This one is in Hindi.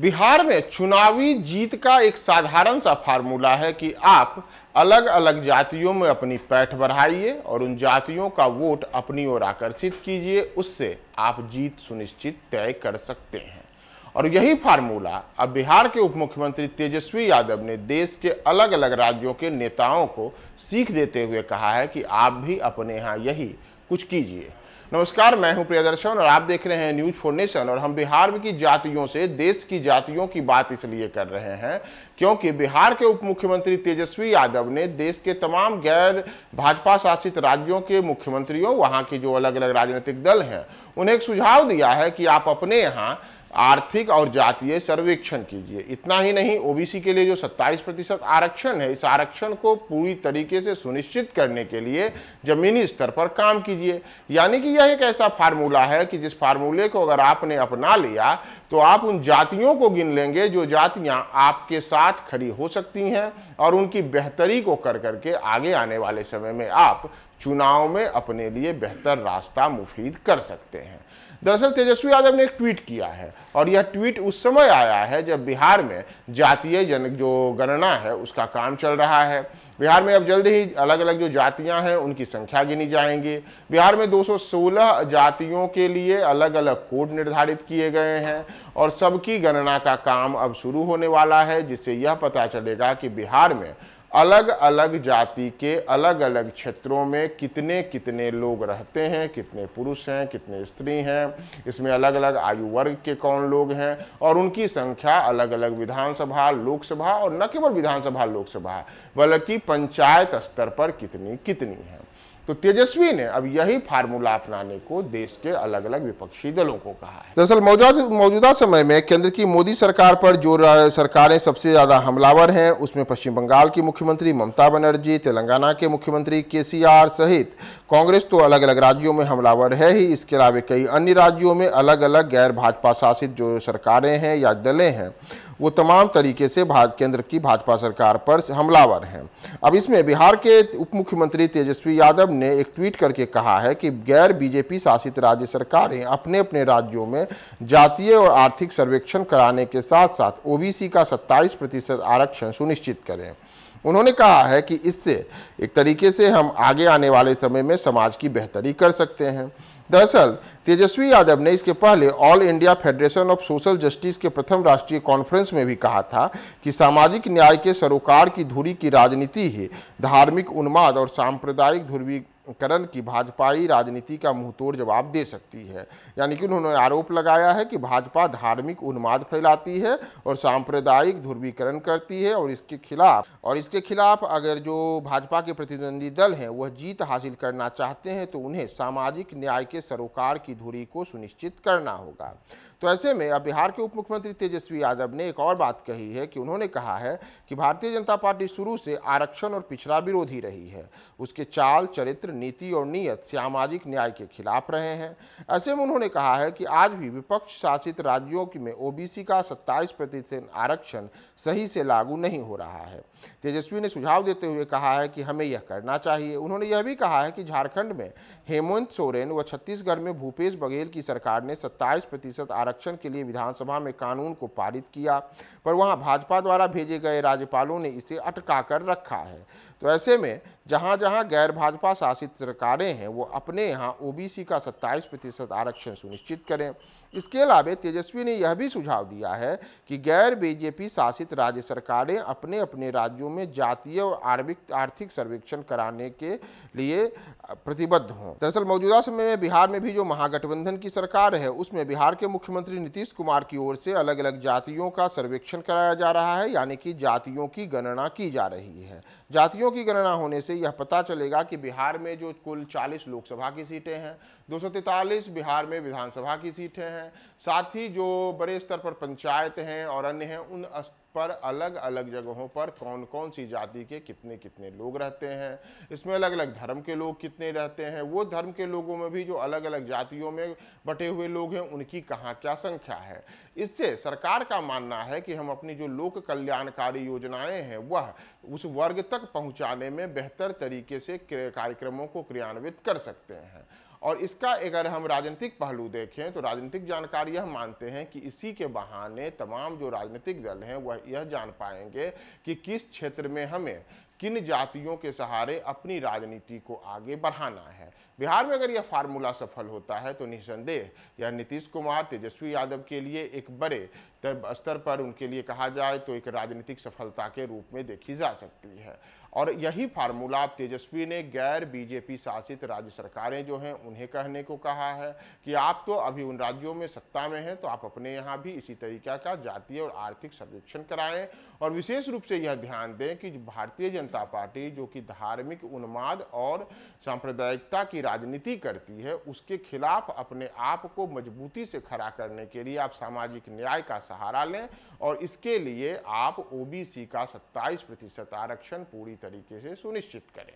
बिहार में चुनावी जीत का एक साधारण सा फार्मूला है कि आप अलग अलग जातियों में अपनी पैठ बढ़ाइए और उन जातियों का वोट अपनी ओर आकर्षित कीजिए उससे आप जीत सुनिश्चित तय कर सकते हैं और यही फार्मूला अब बिहार के उप मुख्यमंत्री तेजस्वी यादव ने देश के अलग अलग राज्यों के नेताओं को सीख देते हुए कहा है कि आप भी अपने यहाँ यही कुछ कीजिए नमस्कार मैं हूं प्रियदर्शन और आप देख रहे हैं न्यूज फॉर नेशन और हम बिहार की जातियों से देश की जातियों की बात इसलिए कर रहे हैं क्योंकि बिहार के उप मुख्यमंत्री तेजस्वी यादव ने देश के तमाम गैर भाजपा शासित राज्यों के मुख्यमंत्रियों वहां के जो अलग अलग राजनीतिक दल हैं उन्हें एक सुझाव दिया है कि आप अपने यहाँ आर्थिक और जातीय सर्वेक्षण कीजिए इतना ही नहीं ओबीसी के लिए जो 27 प्रतिशत आरक्षण है इस आरक्षण को पूरी तरीके से सुनिश्चित करने के लिए जमीनी स्तर पर काम कीजिए यानी कि यह एक ऐसा फार्मूला है कि जिस फार्मूले को अगर आपने अपना लिया तो आप उन जातियों को गिन लेंगे जो जातियां आपके साथ खड़ी हो सकती हैं और उनकी बेहतरी को कर करके आगे आने वाले समय में आप चुनाव में अपने लिए बेहतर रास्ता मुफीद कर सकते हैं दरअसल तेजस्वी यादव ने एक ट्वीट किया है और यह ट्वीट उस समय आया है जब बिहार में जातीय जन जो गणना है उसका काम चल रहा है बिहार में अब जल्द ही अलग अलग जो जातियां हैं उनकी संख्या गिनी जाएंगी बिहार में 216 जातियों के लिए अलग अलग कोड निर्धारित किए गए हैं और सबकी गणना का काम अब शुरू होने वाला है जिससे यह पता चलेगा कि बिहार में अलग अलग जाति के अलग अलग क्षेत्रों में कितने कितने लोग रहते हैं कितने पुरुष हैं कितने स्त्री हैं इसमें अलग अलग आयु वर्ग के कौन लोग हैं और उनकी संख्या अलग अलग विधानसभा लोकसभा और न केवल विधानसभा लोकसभा बल्कि पंचायत स्तर पर कितनी कितनी है तो तेजस्वी ने अब यही फार्मूला अपनाने को देश के अलग अलग विपक्षी दलों को कहा है दरअसल मौजूदा समय में केंद्र की मोदी सरकार पर जो सरकारें सबसे ज्यादा हमलावर हैं उसमें पश्चिम बंगाल की मुख्यमंत्री ममता बनर्जी तेलंगाना के मुख्यमंत्री के सहित कांग्रेस तो अलग अलग राज्यों में हमलावर है ही इसके अलावा कई अन्य राज्यों में अलग अलग गैर भाजपा शासित जो सरकारें हैं या दलें हैं वो तमाम तरीके से भारत केंद्र की भाजपा सरकार पर हमलावर हैं अब इसमें बिहार के उप मुख्यमंत्री तेजस्वी यादव ने एक ट्वीट करके कहा है कि गैर बीजेपी शासित राज्य सरकारें अपने अपने राज्यों में जातीय और आर्थिक सर्वेक्षण कराने के साथ साथ ओ का सत्ताईस प्रतिशत आरक्षण सुनिश्चित करें उन्होंने कहा है कि इससे एक तरीके से हम आगे आने वाले समय में समाज की बेहतरी कर सकते हैं दरअसल तेजस्वी यादव ने इसके पहले All India Federation of Social Justice के प्रथम राष्ट्रीय कॉन्फ्रेंस में भी कहा था कि सामाजिक न्याय के सरोकार की धुरी की राजनीति ही धार्मिक उन्माद और सांप्रदायिक ध्रुवी करण की भाजपाई राजनीति का मुंहतोड़ जवाब दे सकती है यानी कि उन्होंने आरोप लगाया है कि भाजपा धार्मिक उन्माद फैलाती है और सांप्रदायिक ध्रुवीकरण करती है और इसके खिलाफ और इसके खिलाफ अगर जो भाजपा के प्रतिद्वंदी दल हैं वह जीत हासिल करना चाहते हैं तो उन्हें सामाजिक न्याय के सरोकार की धुरी को सुनिश्चित करना होगा तो ऐसे में अब बिहार के उप मुख्यमंत्री तेजस्वी यादव ने एक और बात कही है कि उन्होंने कहा है कि भारतीय जनता पार्टी शुरू से आरक्षण और पिछड़ा विरोधी रही है उसके चाल चरित्र नीति और नीयत सामाजिक न्याय के खिलाफ रहे हैं ऐसे में उन्होंने कहा है कि आज भी विपक्ष शासित राज्यों में ओबीसी का सत्ताईस प्रतिशत आरक्षण सही से लागू नहीं हो रहा है तेजस्वी ने सुझाव देते हुए कहा है कि हमें यह करना चाहिए उन्होंने यह भी कहा है कि झारखंड में हेमंत सोरेन व छत्तीसगढ़ में भूपेश बघेल की सरकार ने सत्ताईस प्रतिशत आरक्षण आरक्षण के लिए विधानसभा में कानून को पारित किया पर वहां भाजपा द्वारा भेजे गए राज्यपालों ने इसे अटका कर रखा है तो ऐसे में जहां जहां गैर भाजपा शासित सरकारें हैं वो अपने यहां ओबीसी का 27 प्रतिशत आरक्षण सुनिश्चित करें इसके अलावा तेजस्वी ने यह भी सुझाव दिया है कि गैर बीजेपी शासित राज्य सरकारें अपने अपने राज्यों में जातीय और आर्थिक आर्थिक सर्वेक्षण कराने के लिए प्रतिबद्ध हों दरअसल मौजूदा समय में बिहार में भी जो महागठबंधन की सरकार है उसमें बिहार के मुख्यमंत्री मुख्यमंत्री नीतीश कुमार की ओर से अलग अलग जातियों का सर्वेक्षण कराया जा रहा है यानी कि जातियों की गणना की जा रही है जातियों की गणना होने से यह पता चलेगा कि बिहार में जो कुल 40 लोकसभा की सीटें हैं दो बिहार में विधानसभा की सीटें हैं साथ ही जो बड़े स्तर पर पंचायत हैं और अन्य हैं उन पर अलग अलग जगहों पर कौन कौन सी जाति के कितने कितने लोग रहते हैं इसमें अलग अलग धर्म के लोग कितने रहते हैं वो धर्म के लोगों में भी जो अलग अलग जातियों में बटे हुए लोग हैं उनकी कहाँ क्या संख्या है इससे सरकार का मानना है कि हम अपनी जो लोक कल्याणकारी योजनाएं हैं वह उस वर्ग तक पहुँचाने में बेहतर तरीके से कार्यक्रमों को क्रियान्वित कर सकते हैं और इसका अगर हम राजनीतिक पहलू देखें तो राजनीतिक जानकार यह मानते हैं कि इसी के बहाने तमाम जो राजनीतिक दल हैं वह यह जान पाएंगे कि किस क्षेत्र में हमें किन जातियों के सहारे अपनी राजनीति को आगे बढ़ाना है बिहार में अगर यह फार्मूला सफल होता है तो निसंदेह यह नीतीश कुमार तेजस्वी यादव के लिए एक बड़े स्तर पर उनके लिए कहा जाए तो एक राजनीतिक सफलता के रूप में देखी जा सकती है और यही फार्मूला तेजस्वी ने गैर बीजेपी शासित राज्य सरकारें जो हैं उन्हें कहने को कहा है कि आप तो अभी उन राज्यों में सत्ता में हैं तो आप अपने यहाँ भी इसी तरीका का जातीय और आर्थिक सर्वेक्षण कराएं और विशेष रूप से यह ध्यान दें कि भारतीय जनता पार्टी जो कि धार्मिक उन्माद और सांप्रदायिकता की राजनीति करती है उसके खिलाफ अपने आप को मजबूती से खड़ा करने के लिए आप सामाजिक न्याय का सहारा लें और इसके लिए आप ओ का सत्ताईस प्रतिशत आरक्षण पूरी तरीके से सुनिश्चित करें